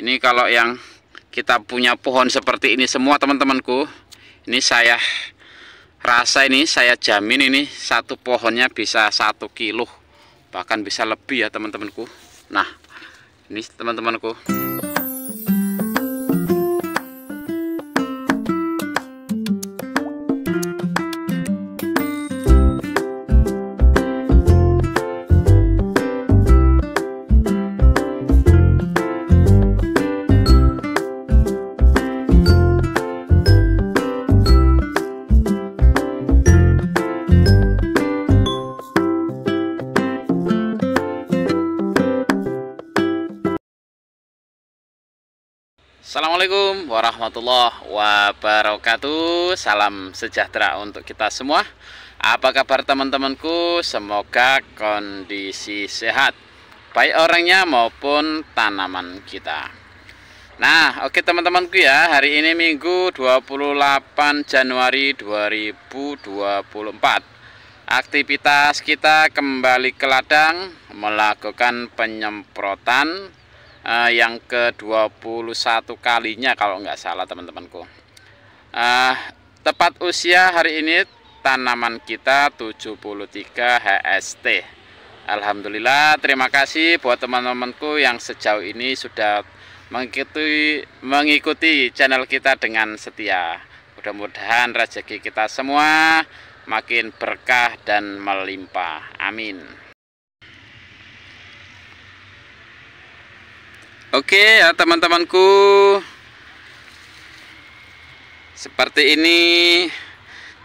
ini kalau yang kita punya pohon seperti ini semua teman-temanku ini saya rasa ini saya jamin ini satu pohonnya bisa satu kilo bahkan bisa lebih ya teman-temanku nah ini teman-temanku Assalamualaikum warahmatullahi wabarakatuh Salam sejahtera untuk kita semua Apa kabar teman-temanku? Semoga kondisi sehat Baik orangnya maupun tanaman kita Nah oke teman-temanku ya Hari ini Minggu 28 Januari 2024 aktivitas kita kembali ke ladang melakukan penyemprotan uh, yang ke-21 kalinya kalau nggak salah teman-temanku uh, tepat usia hari ini tanaman kita 73 HST Alhamdulillah terima kasih buat teman-temanku yang sejauh ini sudah mengikuti, mengikuti channel kita dengan setia mudah-mudahan rezeki kita semua makin berkah dan melimpah amin Oke ya teman-temanku Seperti ini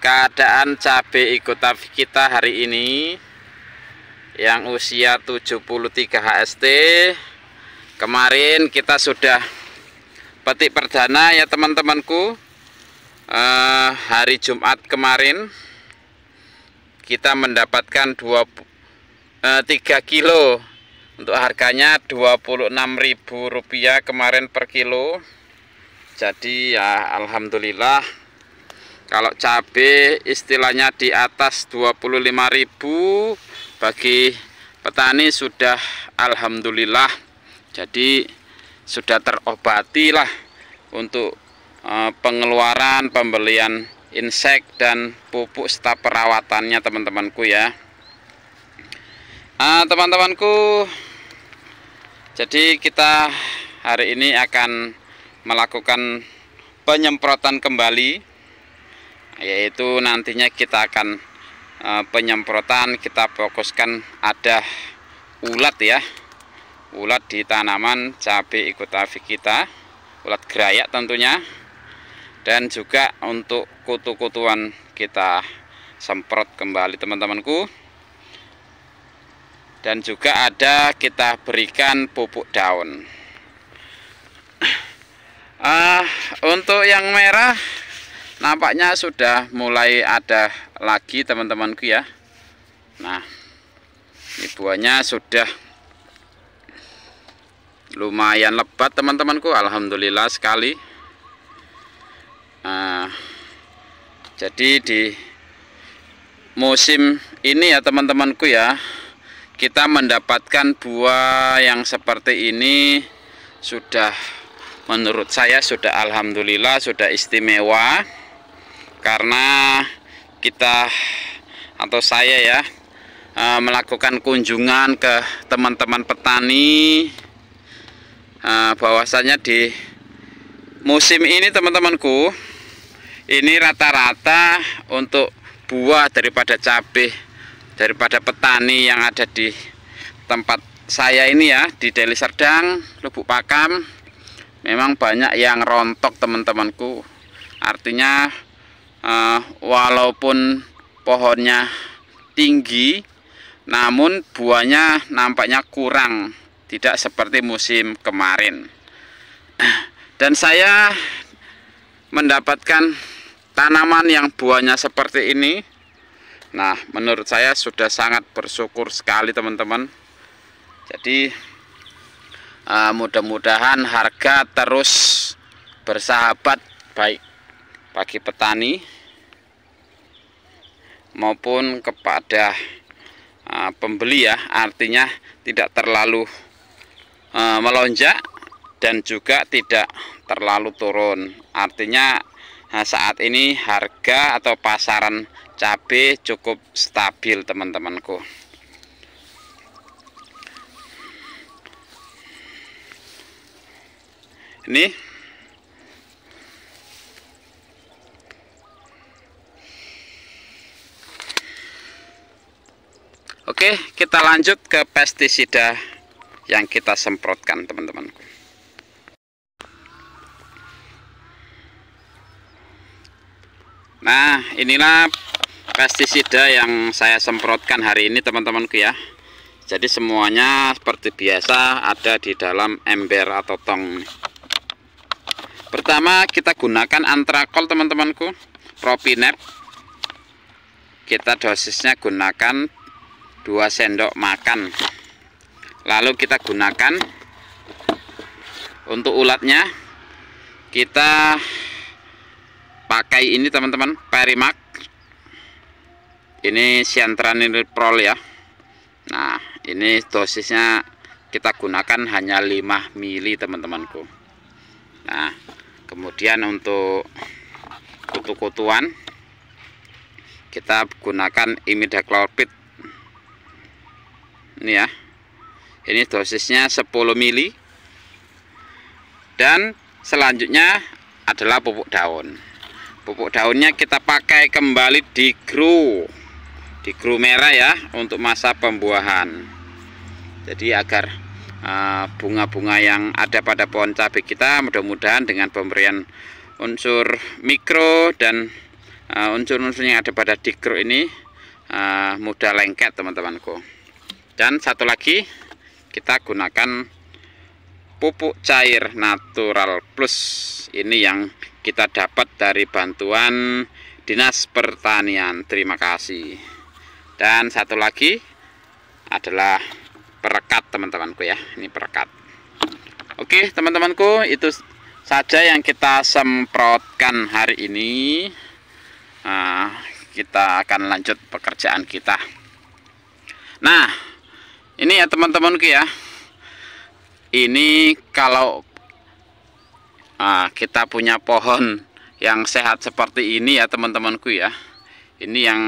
Keadaan cabai tapi kita hari ini Yang usia 73 HST Kemarin kita sudah Petik perdana ya teman-temanku eh, Hari Jumat kemarin Kita mendapatkan 20, eh, 3 kilo untuk harganya Rp26.000 kemarin per kilo. Jadi ya alhamdulillah kalau cabai istilahnya di atas rp 25.000 bagi petani sudah alhamdulillah. Jadi sudah terobati lah untuk eh, pengeluaran pembelian insek dan pupuk serta perawatannya teman-temanku ya. Ah, teman-temanku jadi kita hari ini akan melakukan penyemprotan kembali yaitu nantinya kita akan eh, penyemprotan kita fokuskan ada ulat ya ulat di tanaman cabai ikotafi kita ulat gerayak tentunya dan juga untuk kutu-kutuan kita semprot kembali teman-temanku dan juga ada kita berikan pupuk daun uh, untuk yang merah nampaknya sudah mulai ada lagi teman-temanku ya nah ini buahnya sudah lumayan lebat teman-temanku Alhamdulillah sekali uh, jadi di musim ini ya teman-temanku ya kita mendapatkan buah yang seperti ini sudah menurut saya sudah alhamdulillah sudah istimewa karena kita atau saya ya eh, melakukan kunjungan ke teman-teman petani eh, bahwasanya di musim ini teman-temanku ini rata-rata untuk buah daripada cabai daripada petani yang ada di tempat saya ini ya di Deli Serdang, Lubuk Pakam memang banyak yang rontok teman-temanku artinya eh, walaupun pohonnya tinggi namun buahnya nampaknya kurang tidak seperti musim kemarin dan saya mendapatkan tanaman yang buahnya seperti ini Nah menurut saya sudah sangat bersyukur sekali teman-teman Jadi uh, mudah-mudahan harga terus bersahabat baik bagi petani maupun kepada uh, pembeli ya artinya tidak terlalu uh, melonjak dan juga tidak terlalu turun artinya nah saat ini harga atau pasaran cabai cukup stabil teman-temanku ini Oke kita lanjut ke pestisida yang kita semprotkan teman-temanku Nah inilah pestisida yang saya semprotkan hari ini teman-temanku ya jadi semuanya seperti biasa ada di dalam ember atau tong pertama kita gunakan antrakol teman-temanku propinep kita dosisnya gunakan 2 sendok makan lalu kita gunakan untuk ulatnya kita pakai ini teman-teman perimak ini siantranin ya nah ini dosisnya kita gunakan hanya 5 mili teman-temanku nah kemudian untuk kutu-kutuan kita gunakan imidacloprid ini ya ini dosisnya 10 mili dan selanjutnya adalah pupuk daun pupuk daunnya kita pakai kembali di grow di kru merah ya untuk masa pembuahan jadi agar eh, bunga-bunga uh, yang ada pada pohon cabai kita mudah-mudahan dengan pemberian unsur mikro dan uh, unsur-unsur yang ada pada di kru ini uh, mudah lengket teman-temanku dan satu lagi kita gunakan pupuk cair natural plus ini yang kita dapat dari bantuan dinas pertanian terima kasih dan satu lagi adalah perekat teman-temanku ya ini perekat oke teman-temanku itu saja yang kita semprotkan hari ini nah, kita akan lanjut pekerjaan kita nah ini ya teman-temanku ya ini kalau nah, kita punya pohon yang sehat seperti ini ya teman-temanku ya ini yang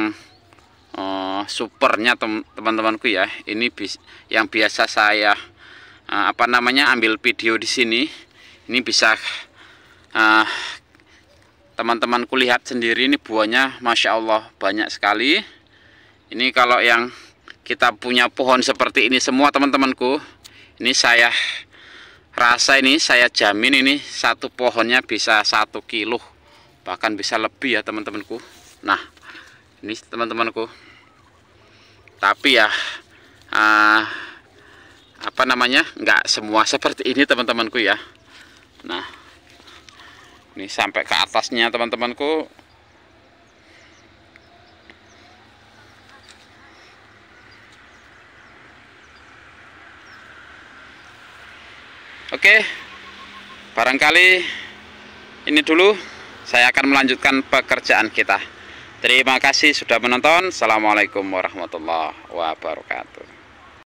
oh, supernya teman-temanku ya ini bis, yang biasa saya uh, apa namanya ambil video di sini ini bisa eh, teman-temanku lihat sendiri ini buahnya Masya Allah banyak sekali ini kalau yang kita punya pohon seperti ini semua teman-temanku ini saya rasa ini saya jamin ini satu pohonnya bisa satu kilo bahkan bisa lebih ya teman-temanku nah ini teman-temanku tapi ya uh, apa namanya nggak semua seperti ini teman-temanku ya nah ini sampai ke atasnya teman-temanku Oke, barangkali ini dulu saya akan melanjutkan pekerjaan kita. Terima kasih sudah menonton. Assalamualaikum warahmatullahi wabarakatuh.